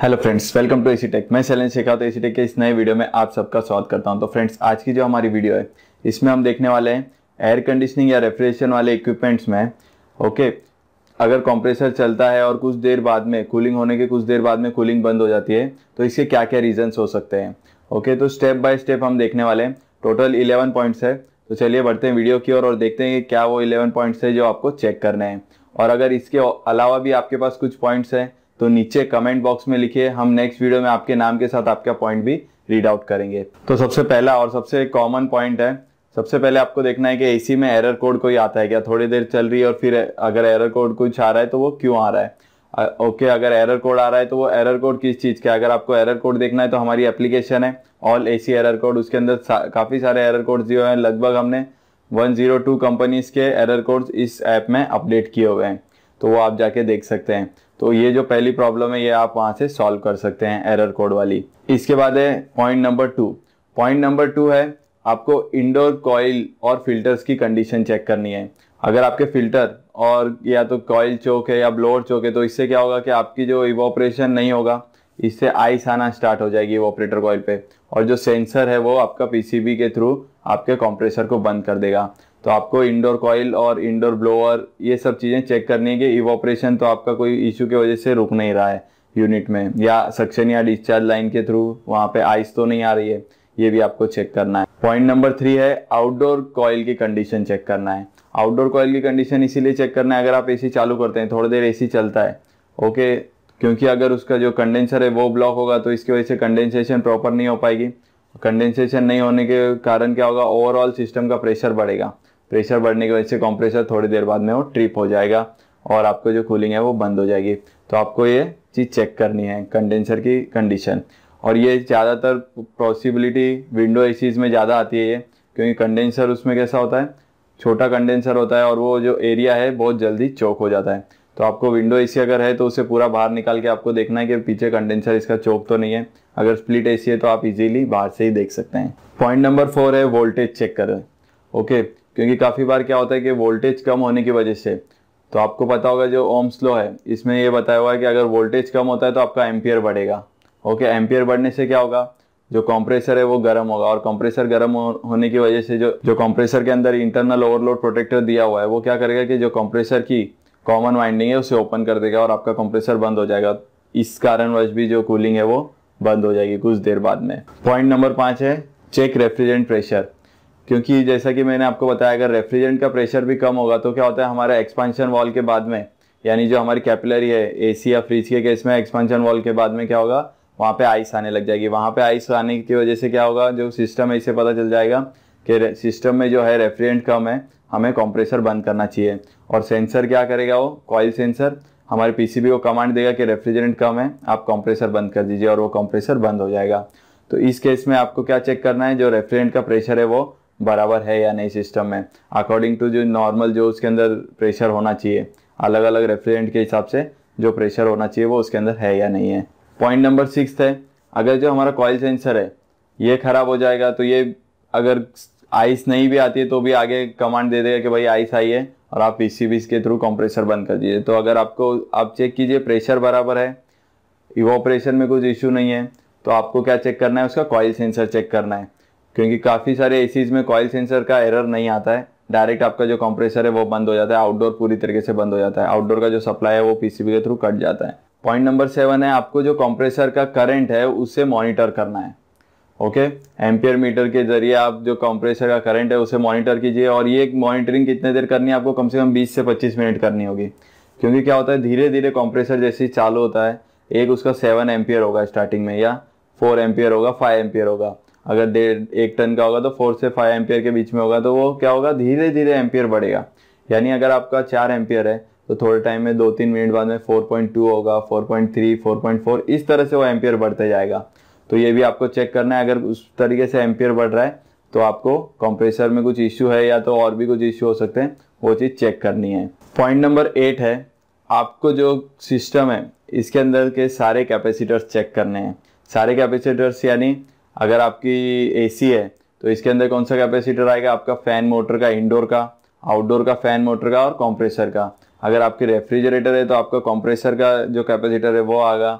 hello friends welcome to AC tech मैं शैलेंज शेखा तो एसी टेक के इस नए वीडियो में आप सबका स्वागत करता हूं तो फ्रेंड्स आज की जो हमारी वीडियो है इसमें हम देखने वाले हैं एयर कंडीशनिंग या रेफ्रिजरेशन वाले इक्विपमेंट्स में ओके अगर कंप्रेसर चलता है और कुछ देर बाद में कूलिंग होने के कुछ देर बाद में कूलिंग बंद हो जाती है तो इसके क्या क्या रीजन्स हो सकते हैं ओके तो स्टेप बाय स्टेप हम देखने वाले हैं टोटल इलेवन पॉइंट्स है तो चलिए बढ़ते हैं वीडियो की ओर और, और देखते हैं कि क्या वो इलेवन पॉइंट्स है जो आपको चेक करने हैं और अगर इसके अलावा भी आपके पास कुछ पॉइंट्स हैं तो नीचे कमेंट बॉक्स में लिखिए हम नेक्स्ट वीडियो में आपके नाम के साथ आपका पॉइंट भी रीड आउट करेंगे तो सबसे पहला और सबसे कॉमन पॉइंट है सबसे पहले आपको देखना है कि एसी में एरर कोड कोई आता है क्या थोड़ी देर चल रही है और फिर अगर एरर कोड कुछ आ रहा है तो वो क्यों आ रहा है ओके अगर एरर कोड आ रहा है तो वो एरर कोड किस चीज़ का अगर आपको एरर कोड देखना है तो हमारी एप्लीकेशन है ऑल एसी एरर कोड उसके अंदर सा, काफ़ी सारे एरर कोड दिए हुए हैं लगभग हमने 102 कंपनीज के एरर कोड इस ऐप में अपडेट किए हुए हैं तो वो आप जाके देख सकते हैं तो ये जो पहली प्रॉब्लम है ये आप वहाँ से सॉल्व कर सकते हैं एरर कोड वाली इसके बाद है point number two point number two है आपको इंडोर कॉइल और फिल्टर्स की कंडीशन चेक करनी है अगर आपके फिल्टर और या तो कॉयल चौक है या ब्लोअर चौक है तो इससे क्या होगा कि आपकी जो इवोपरेशन नहीं होगा इससे आइस आना स्टार्ट हो जाएगी इवोपरेटर कॉयल पे और जो सेंसर है वो आपका पीसीबी के थ्रू आपके कंप्रेसर को बंद कर देगा तो आपको इंडोर कॉयल और इंडोर ब्लोअर ये सब चीज़ें चेक करनी है कि इवोपरेशन तो आपका कोई इशू की वजह से रुक नहीं रहा है यूनिट में या सक्शन या डिस्चार्ज लाइन के थ्रू वहाँ पे आइस तो नहीं आ रही है ये भी आपको चेक करना है पॉइंट नंबर थ्री है आउटडोर कॉयल की कंडीशन चेक करना है आउटडोर कॉयल की कंडीशन इसीलिए चेक करना है अगर आप एसी चालू करते हैं थोड़ी देर एसी चलता है ओके क्योंकि अगर उसका जो कंडेंसर है वो ब्लॉक होगा तो इसकी वजह से कंडेंसेशन प्रॉपर नहीं हो पाएगी कंडेंसेशन नहीं होने के कारण क्या होगा ओवरऑल सिस्टम का प्रेशर बढ़ेगा प्रेशर बढ़ने की वजह से कंप्रेसर थोड़ी देर बाद में वो ट्रिप हो जाएगा और आपको जो कूलिंग है वो बंद हो जाएगी तो आपको ये चीज़ चेक करनी है कंडेंसर की कंडीशन और ये ज़्यादातर पॉसिबिलिटी विंडो ए में ज़्यादा आती है ये क्योंकि कंडेंसर उसमें कैसा होता है छोटा कंडेंसर होता है और वो जो एरिया है बहुत जल्दी चौक हो जाता है तो आपको विंडो ए अगर है तो उसे पूरा बाहर निकाल के आपको देखना है कि पीछे कंडेंसर इसका चौक तो नहीं है अगर स्प्लिट ए है तो आप इजीली बाहर से ही देख सकते हैं पॉइंट नंबर फोर है वोल्टेज चेक करें ओके क्योंकि काफ़ी बार क्या होता है कि वोल्टेज कम होने की वजह से तो आपको पता होगा जो ओम्स लॉ है इसमें ये बताया हुआ है कि अगर वोल्टेज कम होता है तो आपका एम्पियर बढ़ेगा ओके एम्पियर बढ़ने से क्या होगा जो कंप्रेसर है वो गर्म होगा और कंप्रेसर गर्म होने की वजह से जो जो कंप्रेसर के अंदर इंटरनल ओवरलोड प्रोटेक्टर दिया हुआ है वो क्या करेगा कि जो कंप्रेसर की कॉमन वाइंडिंग है उसे ओपन कर देगा और आपका कंप्रेसर बंद हो जाएगा इस कारणवश भी जो कूलिंग है वो बंद हो जाएगी कुछ देर बाद में पॉइंट नंबर पाँच है चेक रेफ्रिजरेंट प्रेशर क्योंकि जैसा कि मैंने आपको बताया अगर रेफ्रिजरेंट का प्रेशर भी कम होगा तो क्या होता है हमारा एक्सपांशन वॉल के बाद में यानी जो हमारी कैपिलरी है एसी या फ्रिज के केस में एक्सपांशन वॉल के बाद में क्या होगा वहाँ पे आइस आने लग जाएगी वहाँ पे आइस आने की वजह से क्या होगा जो सिस्टम है इसे पता चल जाएगा कि सिस्टम में जो है रेफ्रिजरेंट कम है हमें कंप्रेसर बंद करना चाहिए और सेंसर क्या करेगा वो कॉयल सेंसर हमारे पीसीबी को कमांड देगा कि रेफ्रिजरेंट कम है आप कंप्रेसर बंद कर दीजिए और वो कंप्रेसर बंद हो जाएगा तो इस केस में आपको क्या चेक करना है जो रेफ्रिजरेंट का प्रेशर है वो बराबर है या नहीं सिस्टम में अकॉर्डिंग टू जो नॉर्मल जो उसके अंदर प्रेशर होना चाहिए अलग अलग रेफ्रिजरेंट के हिसाब से जो प्रेशर होना चाहिए वो उसके अंदर है या नहीं है पॉइंट नंबर सिक्स है अगर जो हमारा कॉयल सेंसर है ये ख़राब हो जाएगा तो ये अगर आइस नहीं भी आती है तो भी आगे कमांड दे देगा कि भाई आइस आई है और आप पी सी के थ्रू कंप्रेसर बंद कर दीजिए तो अगर आपको आप चेक कीजिए प्रेशर बराबर है इवोपरेशन में कुछ इशू नहीं है तो आपको क्या चेक करना है उसका कॉयल सेंसर चेक करना है क्योंकि काफ़ी सारे एसीज में कॉयल सेंसर का एरर नहीं आता है डायरेक्ट आपका जो कंप्रेसर है वो बंद हो जाता है आउटडोर पूरी तरीके से बंद हो जाता है आउटडोर का जो सप्लाई है वो पीसीबी के थ्रू कट जाता है पॉइंट नंबर सेवन है आपको जो कंप्रेसर का करंट है उसे मॉनिटर करना है ओके एम्पियर मीटर के जरिए आप जो कंप्रेसर का करंट है उसे मॉनिटर कीजिए और ये मॉनिटरिंग कितने देर करनी है आपको कम से कम बीस से पच्चीस मिनट करनी होगी क्योंकि क्या होता है धीरे धीरे कंप्रेसर जैसे ही चालू होता है एक उसका सेवन एम्पियर होगा स्टार्टिंग में या फोर एम्पियर होगा फाइव एम्पियर होगा अगर डेढ़ एक टन का होगा तो फोर से फाइव एम्पियर के बीच में होगा तो वो क्या होगा धीरे धीरे एम्पियर बढ़ेगा यानी अगर आपका चार एम्पियर है तो थोड़े टाइम में दो तीन मिनट बाद में 4.2 होगा 4.3 4.4 इस तरह से वो एम्पियर बढ़ते जाएगा तो ये भी आपको चेक करना है अगर उस तरीके से एम्पियर बढ़ रहा है तो आपको कंप्रेसर में कुछ इश्यू है या तो और भी कुछ इश्यू हो सकते हैं वो चीज़ चेक करनी है पॉइंट नंबर एट है आपको जो सिस्टम है इसके अंदर के सारे कैपेसिटर्स चेक करने हैं सारे कैपेसिटर्स यानी अगर आपकी एसी है तो इसके अंदर कौन सा कैपेसिटर आएगा आपका फ़ैन मोटर का इंडोर का आउटडोर का फ़ैन मोटर का और कंप्रेसर का अगर आपके रेफ्रिजरेटर है तो आपका कंप्रेसर का जो कैपेसिटर है वो आएगा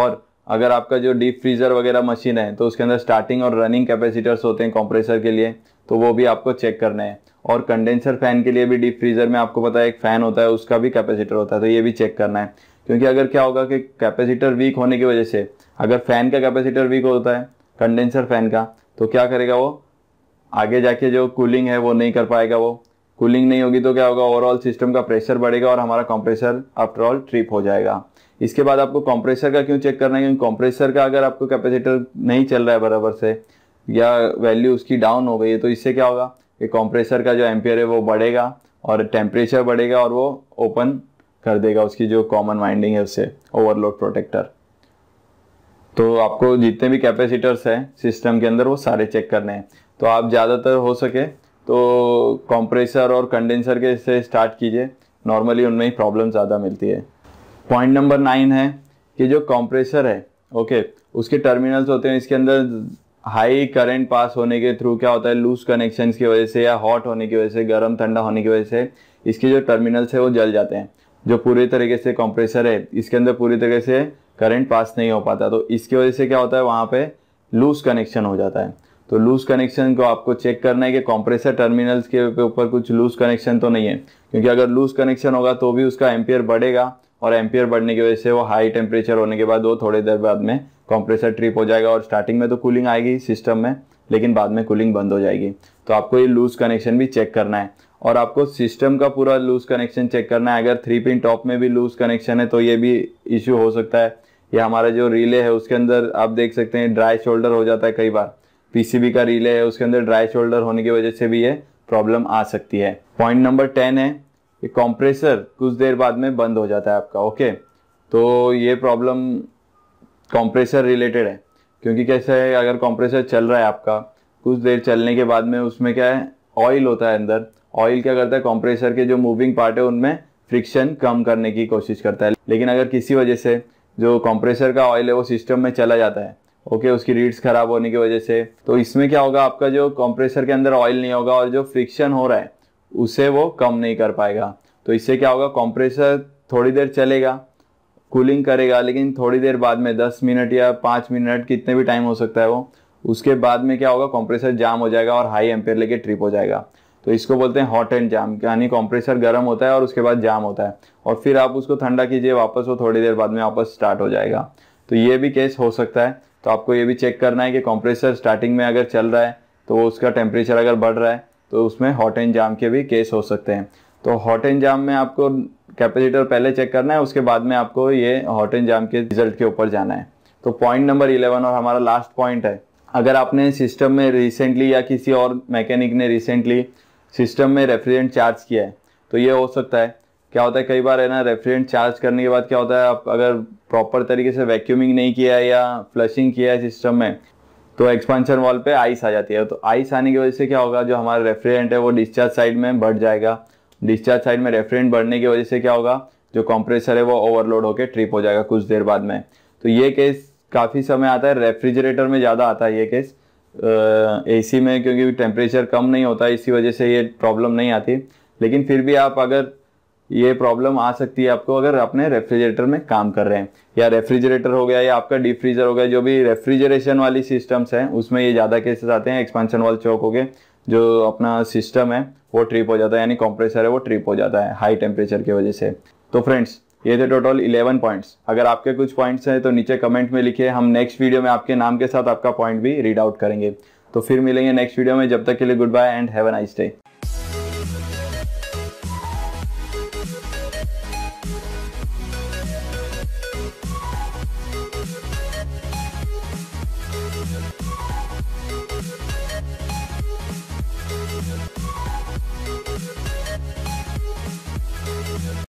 और अगर आपका जो डीप फ्रीज़र वगैरह मशीन है तो उसके अंदर स्टार्टिंग और रनिंग कैपेसिटर्स होते हैं कंप्रेसर के लिए तो वो भी आपको चेक करना है और कंडेंसर फ़ैन के लिए भी डीप फ्रीज़र में आपको पता है एक फ़ैन होता है उसका भी कैपेसिटर होता है तो ये भी चेक करना है क्योंकि अगर क्या होगा कि कैपेसिटर वीक होने की वजह से अगर फ़ैन का कैपेसिटर वीक होता है कंडेंसर फैन का तो क्या करेगा वो आगे जाके जो कूलिंग है वो नहीं कर पाएगा वो कूलिंग नहीं होगी तो क्या होगा ओवरऑल सिस्टम का प्रेशर बढ़ेगा और हमारा कंप्रेसर आफ्टर ऑल ट्रिप हो जाएगा इसके बाद आपको कंप्रेसर का क्यों चेक करना है क्योंकि कंप्रेसर का अगर आपको कैपेसिटर नहीं चल रहा है बराबर से या वैल्यू उसकी डाउन हो गई है तो इससे क्या होगा कि कंप्रेसर का जो एम्पियर है वो बढ़ेगा और टेम्परेचर बढ़ेगा और वो ओपन कर देगा उसकी जो कॉमन वाइंडिंग है उससे ओवरलोड प्रोटेक्टर तो आपको जितने भी कैपेसिटर्स हैं सिस्टम के अंदर वो सारे चेक करने हैं तो आप ज़्यादातर हो सके तो कंप्रेसर और कंडेंसर के से स्टार्ट कीजिए नॉर्मली उनमें ही प्रॉब्लम ज़्यादा मिलती है पॉइंट नंबर नाइन है कि जो कंप्रेसर है ओके उसके टर्मिनल्स होते हैं इसके अंदर हाई करंट पास होने के थ्रू क्या होता है लूज कनेक्शन की वजह से या हॉट होने की वजह से गर्म ठंडा होने की वजह से इसके जो टर्मिनल्स है वो जल जाते हैं जो पूरी तरीके से कंप्रेसर है इसके अंदर पूरी तरीके से करंट पास नहीं हो पाता तो इसकी वजह से क्या होता है वहाँ पे लूज कनेक्शन हो जाता है तो लूज कनेक्शन को आपको चेक करना है कि कॉम्प्रेसर टर्मिनल्स के ऊपर कुछ लूज कनेक्शन तो नहीं है क्योंकि अगर लूज कनेक्शन होगा तो भी उसका एम्पियर बढ़ेगा और एम्पियर बढ़ने की वजह से वो हाई टेम्परेचर होने के बाद वो थोड़ी देर बाद में कॉम्प्रेसर ट्रिप हो जाएगा और स्टार्टिंग में तो कूलिंग आएगी सिस्टम में लेकिन बाद में कूलिंग बंद हो जाएगी तो आपको ये लूज कनेक्शन भी चेक करना है और आपको सिस्टम का पूरा लूज कनेक्शन चेक करना है अगर थ्री पिन टॉप में भी लूज कनेक्शन है तो ये भी इश्यू हो सकता है या हमारा जो रिले है उसके अंदर आप देख सकते हैं ड्राई शोल्डर हो जाता है कई बार पीसीबी का रिले है उसके अंदर ड्राई शोल्डर होने की वजह से भी ये प्रॉब्लम आ सकती है पॉइंट नंबर टेन है ये कॉम्प्रेसर कुछ देर बाद में बंद हो जाता है आपका ओके तो ये प्रॉब्लम कॉम्प्रेसर रिलेटेड है क्योंकि कैसे है अगर कॉम्प्रेसर चल रहा है आपका कुछ देर चलने के बाद में उसमें क्या है ऑयल होता है अंदर ऑयल क्या करता है कॉम्प्रेसर के जो मूविंग पार्ट है उनमें फ्रिक्शन कम करने की कोशिश करता है लेकिन अगर किसी वजह से जो कंप्रेसर का ऑयल है वो सिस्टम में चला जाता है ओके okay, उसकी रीड्स खराब होने की वजह से तो इसमें क्या होगा आपका जो कंप्रेसर के अंदर ऑयल नहीं होगा और जो फ्रिक्शन हो रहा है उसे वो कम नहीं कर पाएगा तो इससे क्या होगा कंप्रेसर थोड़ी देर चलेगा कूलिंग करेगा लेकिन थोड़ी देर बाद में दस मिनट या पाँच मिनट कितने भी टाइम हो सकता है वो उसके बाद में क्या होगा कंप्रेसर जाम हो जाएगा और हाई एम्पेयर लेके ट्रिप हो जाएगा तो इसको बोलते हैं हॉट एंड जाम यानी कंप्रेसर गर्म होता है और उसके बाद जाम होता है और फिर आप उसको ठंडा कीजिए वापस वो थोड़ी देर बाद में वापस स्टार्ट हो जाएगा तो ये भी केस हो सकता है तो आपको ये भी चेक करना है कि कॉम्प्रेसर स्टार्टिंग में अगर चल रहा है तो उसका टेम्परेचर अगर बढ़ रहा है तो उसमें हॉट एंड जाम के भी केस हो सकते हैं तो हॉट एंड जाम में आपको कैपेसिटर पहले चेक करना है उसके बाद में आपको ये हॉट एंड जाम के रिजल्ट के ऊपर जाना है तो पॉइंट नंबर इलेवन और हमारा लास्ट पॉइंट है अगर आपने सिस्टम में रिसेंटली या किसी और मैकेनिक ने रिसेंटली सिस्टम में रेफ्रिजरेंट चार्ज किया है तो ये हो सकता है क्या होता है कई बार है ना रेफ्रिजरेंट चार्ज करने के बाद क्या होता है आप अगर प्रॉपर तरीके से वैक्यूमिंग नहीं किया है या फ्लशिंग किया है सिस्टम में तो एक्सपांशन वॉल पे आइस आ जाती है तो आइस आने की वजह से क्या होगा जो हमारा रेफ्रिजरेंट है वो डिस्चार्ज साइड में बढ़ जाएगा डिस्चार्ज साइड में रेफ्रिजरेंट बढ़ने की वजह से क्या होगा जो कॉम्प्रेसर है वो ओवरलोड होकर ट्रिप हो जाएगा कुछ देर बाद में तो ये केस काफ़ी समय आता है रेफ्रिजरेटर में ज़्यादा आता है ये केस ए सी में क्योंकि टेम्परेचर कम नहीं होता इसी वजह से ये प्रॉब्लम नहीं आती लेकिन फिर भी आप अगर ये प्रॉब्लम आ सकती है आपको अगर अपने रेफ्रिजरेटर में काम कर रहे हैं या रेफ्रिजरेटर हो गया या आपका डीप फ्रीजर हो गया जो भी रेफ्रिजरेशन वाली सिस्टम्स हैं उसमें ये ज़्यादा केसेस आते हैं एक्सपेंशन वाल चौक हो गए जो अपना सिस्टम है वो ट्रिप हो जाता है यानी कंप्रेसर है वो ट्रिप हो जाता है हाई टेम्परेचर की वजह से तो फ्रेंड्स ये थे टोटल 11 पॉइंट्स अगर आपके कुछ पॉइंट्स हैं तो नीचे कमेंट में लिखिए हम नेक्स्ट वीडियो में आपके नाम के साथ आपका पॉइंट भी रीड आउट करेंगे तो फिर मिलेंगे नेक्स्ट वीडियो में जब तक के लिए goodbye and have a nice day